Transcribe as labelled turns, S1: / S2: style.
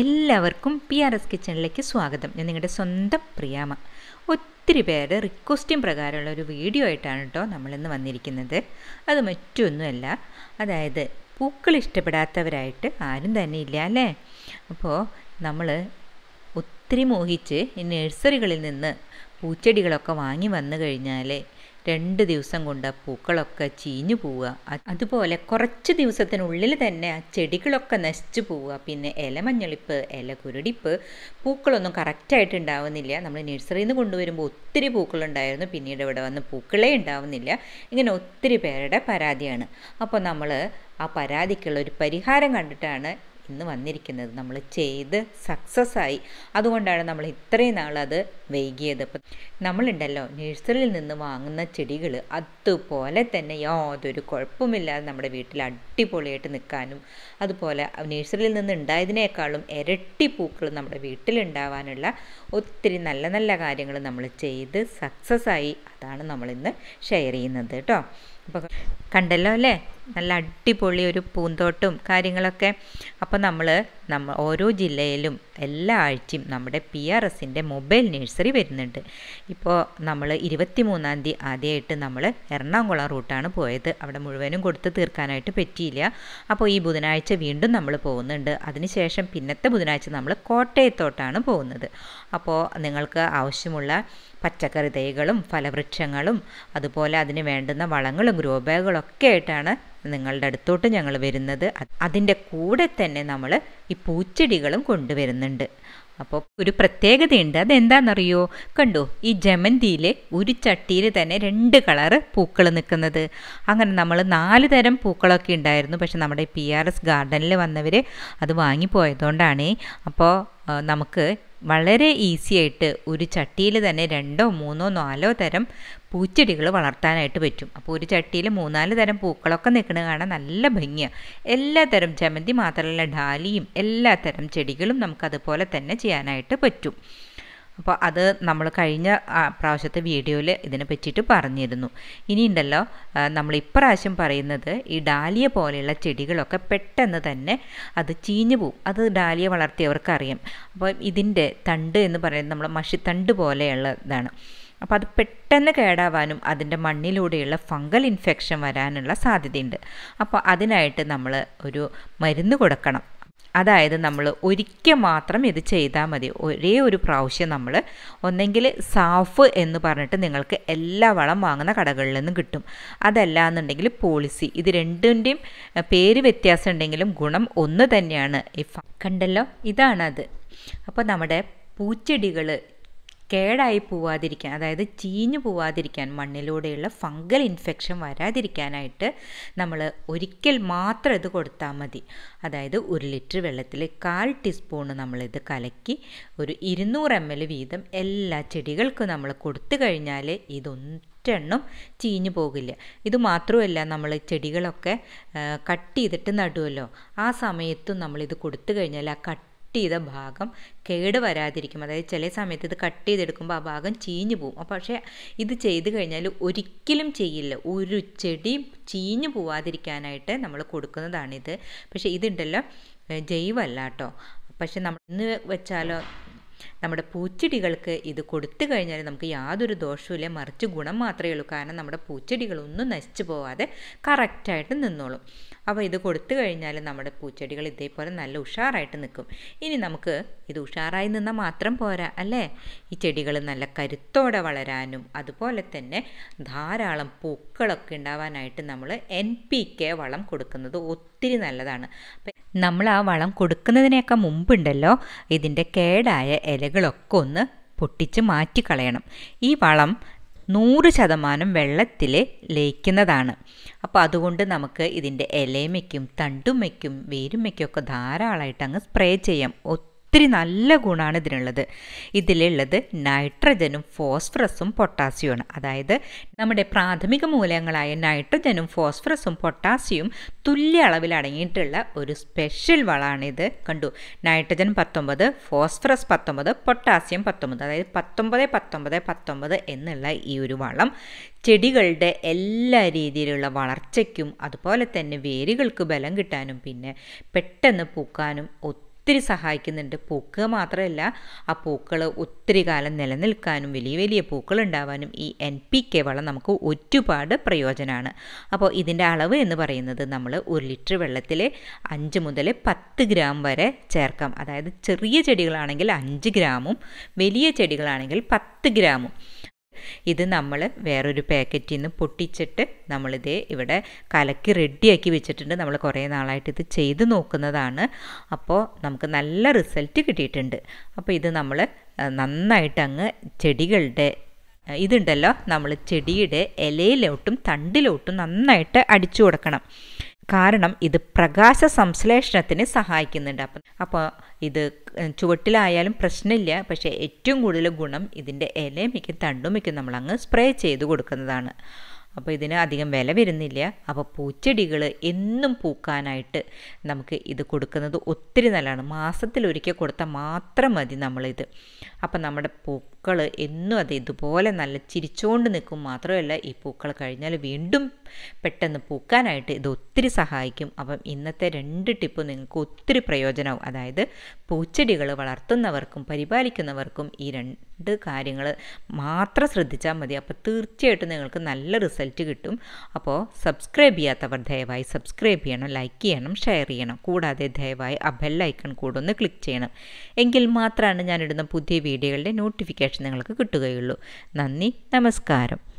S1: എല്ലാവർക്കും P R S കിച്ചണിലേക്ക് സ്വാഗതം ഞാൻ നിങ്ങളുടെ സ്വന്തം പ്രിയാമ ഒത്തിരി പേര് റിക്വസ്റ്റിംഗ് പ്രകാരമുള്ള ഒരു വീഡിയോ ആയിട്ടാണ് കേട്ടോ നമ്മളിന്ന് വന്നിരിക്കുന്നത് അത് മറ്റൊന്നുമല്ല അതായത് പൂക്കൾ ഇഷ്ടപ്പെടാത്തവരായിട്ട് ആരും തന്നെ ഇല്ല അല്ലേ അപ്പോൾ നമ്മൾ ഒത്തിരി മോഹിച്ച് ഈ നഴ്സറികളിൽ നിന്ന് പൂച്ചെടികളൊക്കെ വാങ്ങി വന്നു കഴിഞ്ഞാൽ രണ്ട് ദിവസം കൊണ്ട് ആ പൂക്കളൊക്കെ ചീഞ്ഞു പോവുക അതുപോലെ കുറച്ച് ദിവസത്തിനുള്ളിൽ തന്നെ ആ ചെടികളൊക്കെ നശിച്ചു പോവുക പിന്നെ ഇല മഞ്ഞളിപ്പ് ഇല കുരുടിപ്പ് പൂക്കളൊന്നും കറക്റ്റായിട്ട് ഉണ്ടാവുന്നില്ല നമ്മൾ നഴ്സറിയിൽ നിന്ന് കൊണ്ടുവരുമ്പോൾ ഒത്തിരി പൂക്കളുണ്ടായിരുന്നു പിന്നീട് ഇവിടെ വന്ന് പൂക്കളേ ഉണ്ടാവുന്നില്ല ഇങ്ങനെ ഒത്തിരി പേരുടെ പരാതിയാണ് അപ്പോൾ നമ്മൾ ആ പരാതിക്കുള്ള ഒരു പരിഹാരം കണ്ടിട്ടാണ് ഇന്ന് വന്നിരിക്കുന്നത് നമ്മൾ ചെയ്ത് സക്സസ് ആയി അതുകൊണ്ടാണ് നമ്മൾ ഇത്രയും നാൾ അത് വൈകിയത് അപ്പം നമ്മളുണ്ടല്ലോ നഴ്സറിയിൽ നിന്ന് വാങ്ങുന്ന ചെടികൾ അതുപോലെ തന്നെ യാതൊരു കുഴപ്പമില്ലാതെ നമ്മുടെ വീട്ടിൽ അടിപൊളിയായിട്ട് നിൽക്കാനും അതുപോലെ നഴ്സറിയിൽ നിന്ന് ഉണ്ടായതിനേക്കാളും ഇരട്ടി പൂക്കൾ നമ്മുടെ വീട്ടിലുണ്ടാവാനുള്ള ഒത്തിരി നല്ല നല്ല കാര്യങ്ങൾ നമ്മൾ ചെയ്ത് സക്സസ് ആയി അതാണ് നമ്മളിന്ന് ഷെയർ ചെയ്യുന്നത് കേട്ടോ അപ്പോൾ കണ്ടല്ലോ അല്ലേ നല്ല അടിപൊളി ഒരു പൂന്തോട്ടും കാര്യങ്ങളൊക്കെ അപ്പോൾ നമ്മൾ നമ്മ ഓരോ ജില്ലയിലും എല്ലാ ആഴ്ചയും നമ്മുടെ പി ആർ എസിൻ്റെ മൊബൈൽ നഴ്സറി വരുന്നുണ്ട് ഇപ്പോൾ നമ്മൾ ഇരുപത്തി മൂന്നാം തീയതി ആദ്യമായിട്ട് നമ്മൾ എറണാകുളം റൂട്ടാണ് പോയത് അവിടെ മുഴുവനും കൊടുത്ത് തീർക്കാനായിട്ട് പറ്റിയില്ല അപ്പോൾ ഈ ബുധനാഴ്ച വീണ്ടും നമ്മൾ പോകുന്നുണ്ട് അതിനുശേഷം പിന്നത്തെ ബുധനാഴ്ച നമ്മൾ കോട്ടയത്തോട്ടാണ് പോകുന്നത് അപ്പോൾ നിങ്ങൾക്ക് ആവശ്യമുള്ള പച്ചക്കറി തൈകളും ഫലവൃക്ഷങ്ങളും അതുപോലെ അതിന് വേണ്ടുന്ന വളങ്ങളും ഗ്രോ ബാഗുകളൊക്കെ ആയിട്ടാണ് നിങ്ങളുടെ അടുത്തോട്ട് ഞങ്ങൾ വരുന്നത് അതിൻ്റെ കൂടെ തന്നെ നമ്മൾ ഈ പൂച്ചെടികളും കൊണ്ടുവരുന്നുണ്ട് അപ്പോൾ ഒരു പ്രത്യേകതയുണ്ട് അതെന്താണെന്നറിയോ കണ്ടോ ഈ ജമന്തിയിൽ ഒരു ചട്ടിയിൽ തന്നെ രണ്ട് കളറ് പൂക്കൾ നിൽക്കുന്നത് അങ്ങനെ നമ്മൾ നാല് തരം പൂക്കളൊക്കെ ഉണ്ടായിരുന്നു പക്ഷെ നമ്മുടെ പി ആർ എസ് ഗാർഡനിൽ വന്നവർ അത് വാങ്ങിപ്പോയതുകൊണ്ടാണ് അപ്പോൾ നമുക്ക് വളരെ ഈസി ആയിട്ട് ഒരു ചട്ടിയിൽ തന്നെ രണ്ടോ മൂന്നോ നാലോ തരം പൂച്ചെടികൾ വളർത്താനായിട്ട് പറ്റും അപ്പോൾ ഒരു ചട്ടിയിൽ മൂന്നാല് തരം പൂക്കളൊക്കെ നിൽക്കുന്നത് കാണാൻ നല്ല ഭംഗിയാണ് എല്ലാ തരം ചമന്തി മാത്രമല്ല ഡാലിയും എല്ലാ തരം ചെടികളും നമുക്കതുപോലെ തന്നെ ചെയ്യാനായിട്ട് പറ്റും അപ്പോൾ അത് നമ്മൾ കഴിഞ്ഞ പ്രാവശ്യത്തെ വീഡിയോയിൽ ഇതിനെ പറ്റിയിട്ട് പറഞ്ഞിരുന്നു ഇനിയുണ്ടല്ലോ നമ്മൾ ഇപ്രാവശ്യം പറയുന്നത് ഈ ഡാലിയ പോലെയുള്ള ചെടികളൊക്കെ പെട്ടെന്ന് തന്നെ അത് ചീഞ്ഞു പോവും അത് ഡാലിയ വളർത്തിയവർക്കറിയാം അപ്പോൾ ഇതിൻ്റെ തണ്ട് എന്ന് പറയുന്നത് നമ്മൾ മഷിത്തണ്ട് പോലെയുള്ള ഇതാണ് അപ്പോൾ അത് പെട്ടെന്ന് കേടാവാനും അതിൻ്റെ മണ്ണിലൂടെയുള്ള ഫംഗൽ ഇൻഫെക്ഷൻ വരാനുള്ള സാധ്യതയുണ്ട് അപ്പോൾ അതിനായിട്ട് നമ്മൾ ഒരു മരുന്ന് കൊടുക്കണം അതായത് നമ്മൾ ഒരിക്കൽ മാത്രം ഇത് ചെയ്താൽ മതി ഒരേ ഒരു പ്രാവശ്യം നമ്മൾ ഒന്നെങ്കിൽ സാഫ് എന്ന് പറഞ്ഞിട്ട് നിങ്ങൾക്ക് എല്ലാ വളം വാങ്ങുന്ന കടകളിൽ നിന്നും കിട്ടും അതല്ല എന്നുണ്ടെങ്കിൽ പോളിസി ഇത് രണ്ടിൻ്റെയും പേര് വ്യത്യാസം ഉണ്ടെങ്കിലും ഗുണം ഒന്ന് തന്നെയാണ് ഈ കണ്ടല്ലോ ഇതാണത് അപ്പോൾ നമ്മുടെ പൂച്ചെടികൾ കേടായി പോവാതിരിക്കാൻ അതായത് ചീഞ്ഞു പോവാതിരിക്കാൻ മണ്ണിലൂടെയുള്ള ഫംഗൽ ഇൻഫെക്ഷൻ വരാതിരിക്കാനായിട്ട് നമ്മൾ ഒരിക്കൽ മാത്രം ഇത് കൊടുത്താൽ മതി അതായത് ഒരു ലിറ്റർ വെള്ളത്തിൽ കാൽ ടീസ്പൂൺ നമ്മളിത് കലക്കി ഒരു ഇരുന്നൂറ് എം എൽ വീതം എല്ലാ ചെടികൾക്കും നമ്മൾ കൊടുത്തു കഴിഞ്ഞാൽ ഇതൊന്നും ചീഞ്ഞു പോകില്ല ഇത് മാത്രമല്ല നമ്മൾ ചെടികളൊക്കെ കട്ട് ചെയ്തിട്ട് നടുമല്ലോ ആ സമയത്തും നമ്മളിത് കൊടുത്തു കഴിഞ്ഞാൽ ആ കട്ട് കട്ട് ചെയ്ത ഭാഗം കേട് വരാതിരിക്കും അതായത് ചില സമയത്ത് ഇത് കട്ട് ചെയ്തെടുക്കുമ്പോൾ ആ ഭാഗം ചീഞ്ഞു പോകും അപ്പോൾ പക്ഷേ ഇത് ചെയ്ത് കഴിഞ്ഞാൽ ഒരിക്കലും ചെയ്യില്ല ഒരു ചെടി ചീഞ്ഞു പോവാതിരിക്കാനായിട്ട് നമ്മൾ കൊടുക്കുന്നതാണിത് പക്ഷേ ഇതുണ്ടല്ലോ ജൈവമല്ല കേട്ടോ പക്ഷെ നമ്മൾ ഇന്ന് വെച്ചാലോ നമ്മുടെ പൂച്ചെടികൾക്ക് ഇത് കൊടുത്തു കഴിഞ്ഞാൽ നമുക്ക് യാതൊരു ദോഷവുമില്ല മറിച്ച് ഗുണം മാത്രമേ ഉള്ളൂ കാരണം നമ്മുടെ പൂച്ചെടികളൊന്നും നശിച്ചു പോവാതെ കറക്റ്റായിട്ട് നിന്നോളും അപ്പോൾ ഇത് കൊടുത്തു കഴിഞ്ഞാൽ നമ്മുടെ പൂച്ചെടികൾ ഇതേപോലെ നല്ല ഉഷാറായിട്ട് നിൽക്കും ഇനി നമുക്ക് ഇത് ഉഷാറായി നിന്നാൽ മാത്രം പോരാ അല്ലേ ഈ ചെടികൾ നല്ല കരുത്തോടെ വളരാനും അതുപോലെ തന്നെ ധാരാളം പൂക്കളൊക്കെ ഉണ്ടാവാനായിട്ട് നമ്മൾ എൻ പി കെ വളം കൊടുക്കുന്നത് ഒത്തിരി നല്ലതാണ് അപ്പം നമ്മൾ ആ വളം കൊടുക്കുന്നതിനേക്കാൾ മുമ്പുണ്ടല്ലോ ഇതിൻ്റെ കേടായ ഇലകളൊക്കെ ഒന്ന് പൊട്ടിച്ച് മാറ്റിക്കളയണം ഈ വളം നൂറ് ശതമാനം വെള്ളത്തിൽ ലയിക്കുന്നതാണ് അപ്പോൾ അതുകൊണ്ട് നമുക്ക് ഇതിൻ്റെ ഇലയമ്മയ്ക്കും തണ്ടുമ്മയ്ക്കും വേരുമ്മയ്ക്കും ഒക്കെ ധാരാളമായിട്ട് അങ്ങ് സ്പ്രേ ചെയ്യാം ഒത്തിരി നല്ല ഗുണമാണ് ഇതിനുള്ളത് ഇതിലുള്ളത് നൈട്രജനും ഫോസ്ഫറസും പൊട്ടാസ്യവും അതായത് നമ്മുടെ പ്രാഥമിക മൂലങ്ങളായ നൈട്രജനും ഫോസ്ഫറസും പൊട്ടാസ്യവും തുല്യ അളവിൽ അടങ്ങിയിട്ടുള്ള ഒരു സ്പെഷ്യൽ വളമാണിത് കണ്ടു നൈട്രജൻ പത്തൊമ്പത് ഫോസ്ഫറസ് പത്തൊമ്പത് പൊട്ടാസ്യം പത്തൊമ്പത് അതായത് പത്തൊമ്പത് പത്തൊമ്പത് പത്തൊമ്പത് എന്നുള്ള ഈ ഒരു വളം ചെടികളുടെ എല്ലാ രീതിയിലുള്ള വളർച്ചയ്ക്കും അതുപോലെ തന്നെ വേരുകൾക്ക് ബലം കിട്ടാനും പിന്നെ പെട്ടെന്ന് പൂക്കാനും ഒത്തിരി ഒത്തിരി സഹായിക്കുന്നുണ്ട് പൂക്കുക മാത്രമല്ല ആ പൂക്കൾ ഒത്തിരി കാലം നിലനിൽക്കാനും വലിയ വലിയ പൂക്കൾ ഉണ്ടാവാനും ഈ എൻ പി കെ വളം നമുക്ക് ഒരുപാട് പ്രയോജനമാണ് അപ്പോൾ ഇതിൻ്റെ അളവ് എന്ന് പറയുന്നത് നമ്മൾ ഒരു ലിറ്റർ വെള്ളത്തിൽ അഞ്ച് മുതൽ പത്ത് ഗ്രാം വരെ ചേർക്കാം അതായത് ചെറിയ ചെടികളാണെങ്കിൽ അഞ്ച് ഗ്രാമും വലിയ ചെടികളാണെങ്കിൽ പത്ത് ഗ്രാമും ഇത് നമ്മൾ വേറൊരു പാക്കറ്റിൽ നിന്ന് പൊട്ടിച്ചിട്ട് നമ്മളിത് ഇവിടെ കലക്കി റെഡിയാക്കി വെച്ചിട്ടുണ്ട് നമ്മൾ കുറേ നാളായിട്ട് ഇത് ചെയ്ത് നോക്കുന്നതാണ് അപ്പോൾ നമുക്ക് നല്ല റിസൾട്ട് കിട്ടിയിട്ടുണ്ട് അപ്പോൾ ഇത് നമ്മൾ നന്നായിട്ട് അങ്ങ് ചെടികളുടെ ഇതുണ്ടല്ലോ നമ്മൾ ചെടിയുടെ ഇലയിലോട്ടും തണ്ടിലോട്ടും നന്നായിട്ട് അടിച്ചു കൊടുക്കണം കാരണം ഇത് പ്രകാശ സംശ്ലേഷണത്തിന് സഹായിക്കുന്നുണ്ട് അപ്പം അപ്പോൾ ഇത് ചുവട്ടിലായാലും പ്രശ്നമില്ല പക്ഷേ ഏറ്റവും കൂടുതൽ ഗുണം ഇതിൻ്റെ മിക്കും നമ്മൾ അങ്ങ് സ്പ്രേ ചെയ്ത് കൊടുക്കുന്നതാണ് അപ്പോൾ ഇതിന് അധികം വില വരുന്നില്ല അപ്പോൾ പൂച്ചെടികൾ എന്നും പൂക്കാനായിട്ട് നമുക്ക് ഇത് കൊടുക്കുന്നത് ഒത്തിരി നല്ലതാണ് മാസത്തിൽ ഒരിക്കൽ കൊടുത്താൽ മാത്രം മതി നമ്മളിത് അപ്പോൾ നമ്മുടെ പൂക്കൾ എന്നും അത് ഇതുപോലെ നല്ല ചിരിച്ചുകൊണ്ട് നിൽക്കും മാത്രമല്ല ഈ പൂക്കൾ കഴിഞ്ഞാൽ വീണ്ടും പെട്ടെന്ന് പൂക്കാനായിട്ട് ഇത് ഒത്തിരി സഹായിക്കും അപ്പം ഇന്നത്തെ രണ്ട് ടിപ്പ് നിങ്ങൾക്ക് ഒത്തിരി പ്രയോജനവും അതായത് പൂച്ചെടികൾ വളർത്തുന്നവർക്കും പരിപാലിക്കുന്നവർക്കും ഈ രണ്ട് കാര്യങ്ങൾ മാത്രം ശ്രദ്ധിച്ചാൽ മതി അപ്പോൾ തീർച്ചയായിട്ടും നിങ്ങൾക്ക് നല്ല റിസൾട്ട് കിട്ടും അപ്പോൾ സബ്സ്ക്രൈബ് ചെയ്യാത്തവർ ദയവായി സബ്സ്ക്രൈബ് ചെയ്യണം ലൈക്ക് ചെയ്യണം ഷെയർ ചെയ്യണം കൂടാതെ ദയവായി ആ ബെൽ ഐക്കൺ കൂടെ ഒന്ന് ക്ലിക്ക് ചെയ്യണം എങ്കിൽ മാത്രമാണ് ഞാനിടുന്ന പുതിയ വീഡിയോകളുടെ നോട്ടിഫിക്കേഷൻ നിങ്ങൾക്ക് കിട്ടുകയുള്ളൂ നന്ദി നമസ്കാരം